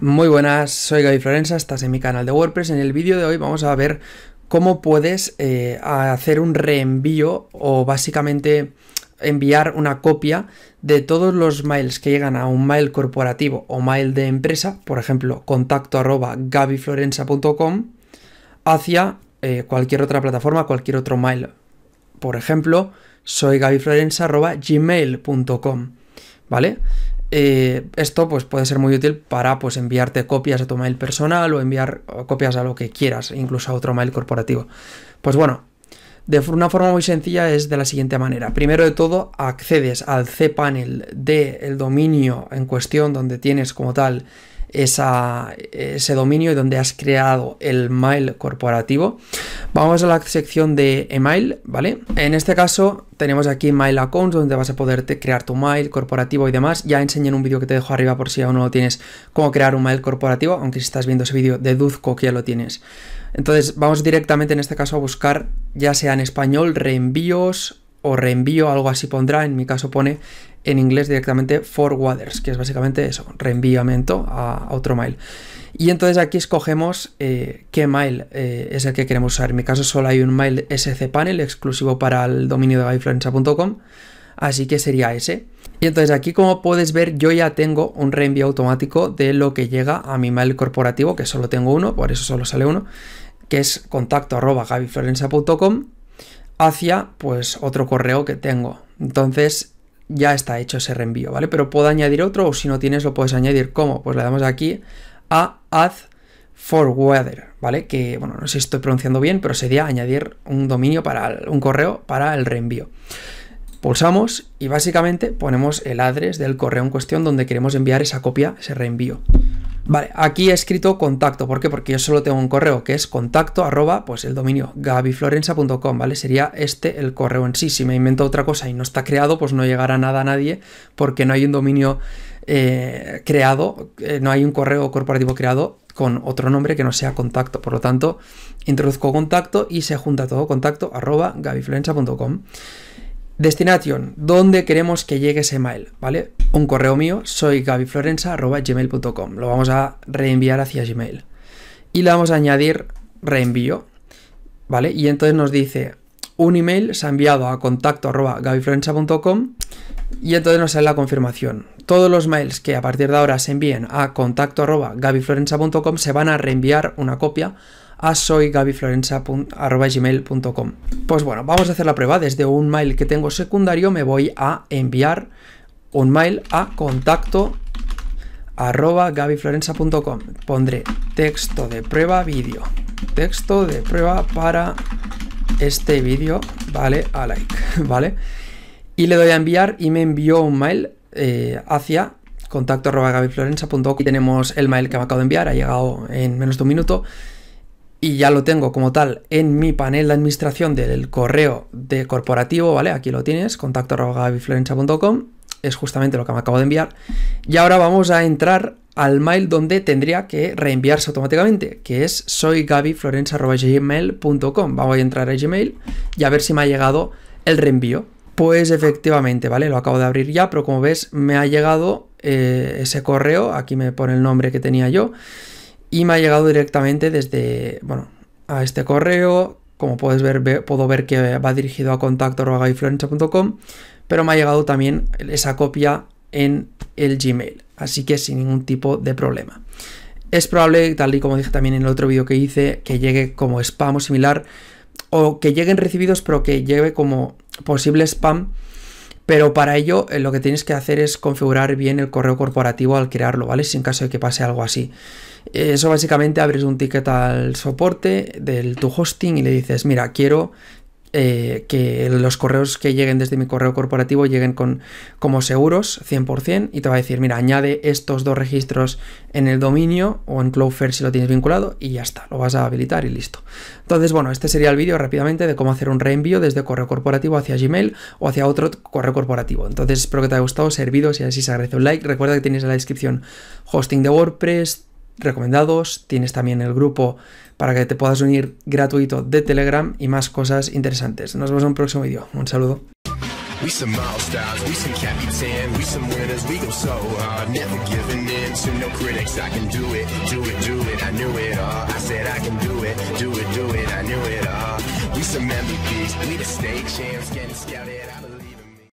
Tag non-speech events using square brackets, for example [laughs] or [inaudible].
Muy buenas, soy Gaby Florenza, estás en mi canal de WordPress. En el vídeo de hoy vamos a ver cómo puedes eh, hacer un reenvío o básicamente enviar una copia de todos los mails que llegan a un mail corporativo o mail de empresa, por ejemplo, contacto arroba hacia eh, cualquier otra plataforma, cualquier otro mail. Por ejemplo, soy arroba gmail.com. ¿Vale? Eh, esto pues, puede ser muy útil para pues, enviarte copias a tu mail personal o enviar copias a lo que quieras, incluso a otro mail corporativo. Pues bueno, de una forma muy sencilla es de la siguiente manera. Primero de todo, accedes al cPanel del dominio en cuestión donde tienes como tal ese dominio y donde has creado el mail corporativo. Vamos a la sección de email, ¿vale? En este caso tenemos aquí Mail Accounts, donde vas a poder crear tu mail corporativo y demás. Ya enseñé en un vídeo que te dejo arriba por si aún no lo tienes, cómo crear un mail corporativo, aunque si estás viendo ese vídeo deduzco que ya lo tienes. Entonces vamos directamente en este caso a buscar, ya sea en español, reenvíos o reenvío, algo así pondrá, en mi caso pone en inglés directamente forwarders, que es básicamente eso, reenviamiento a, otro mail. Y entonces aquí escogemos eh, qué mail eh, es el que queremos usar. En mi caso solo hay un mail scPanel exclusivo para el dominio de gabyflorencia.com, así que sería ese. Y entonces aquí como puedes ver yo ya tengo un reenvío automático de lo que llega a mi mail corporativo, que solo tengo uno, por eso solo sale uno, que es contacto arroba hacia pues otro correo que tengo. Entonces ya está hecho ese reenvío, ¿vale? Pero puedo añadir otro o si no tienes lo puedes añadir. ¿Cómo? Pues le damos aquí a add weather ¿vale? Que, bueno, no sé si estoy pronunciando bien, pero sería añadir un dominio para un correo para el reenvío. Pulsamos y básicamente ponemos el address del correo en cuestión donde queremos enviar esa copia, ese reenvío. Vale, aquí he escrito contacto, ¿por qué? Porque yo solo tengo un correo que es contacto arroba, pues el dominio gabiflorenza.com, ¿vale? Sería este el correo en sí. Si me invento otra cosa y no está creado, pues no llegará nada a nadie porque no hay un dominio eh, creado, eh, no hay un correo corporativo creado con otro nombre que no sea contacto. Por lo tanto, introduzco contacto y se junta todo contacto arroba gabiflorenza.com. Destination, ¿dónde queremos que llegue ese mail? ¿Vale? Un correo mío, soy gmail.com Lo vamos a reenviar hacia Gmail. Y le vamos a añadir reenvío. ¿Vale? Y entonces nos dice, un email se ha enviado a contacto y entonces nos sale la confirmación. Todos los mails que a partir de ahora se envíen a contacto se van a reenviar una copia a soygabiflorenza.gmail.com Pues bueno, vamos a hacer la prueba. Desde un mail que tengo secundario me voy a enviar un mail a contacto Pondré texto de prueba vídeo. Texto de prueba para este vídeo, ¿vale? A like, [laughs] ¿vale? Y le doy a enviar y me envió un mail eh, hacia contacto arroba Y tenemos el mail que me acabo de enviar, ha llegado en menos de un minuto y ya lo tengo como tal en mi panel de administración del correo de corporativo, ¿vale? Aquí lo tienes, contacto@gaviflorenza.com, es justamente lo que me acabo de enviar. Y ahora vamos a entrar al mail donde tendría que reenviarse automáticamente, que es soygaviflorenza@gmail.com. Vamos a entrar a Gmail y a ver si me ha llegado el reenvío. Pues efectivamente, ¿vale? Lo acabo de abrir ya, pero como ves me ha llegado eh, ese correo, aquí me pone el nombre que tenía yo y me ha llegado directamente desde, bueno, a este correo. Como puedes ver, puedo ver que va dirigido a contacto.com. pero me ha llegado también esa copia en el Gmail, así que sin ningún tipo de problema. Es probable, tal y como dije también en el otro vídeo que hice, que llegue como spam o similar, o que lleguen recibidos, pero que llegue como posible spam pero para ello eh, lo que tienes que hacer es configurar bien el correo corporativo al crearlo, ¿vale? Si en caso de que pase algo así. Eso básicamente abres un ticket al soporte del tu hosting y le dices, mira, quiero eh, que los correos que lleguen desde mi correo corporativo lleguen con, como seguros 100% y te va a decir, mira, añade estos dos registros en el dominio o en Cloudflare si lo tienes vinculado y ya está, lo vas a habilitar y listo. Entonces, bueno, este sería el vídeo rápidamente de cómo hacer un reenvío desde correo corporativo hacia Gmail o hacia otro correo corporativo. Entonces, espero que te haya gustado, servido, si así se agradece un like. Recuerda que tienes en la descripción hosting de WordPress, Recomendados, tienes también el grupo para que te puedas unir gratuito de Telegram y más cosas interesantes. Nos vemos en un próximo vídeo. Un saludo.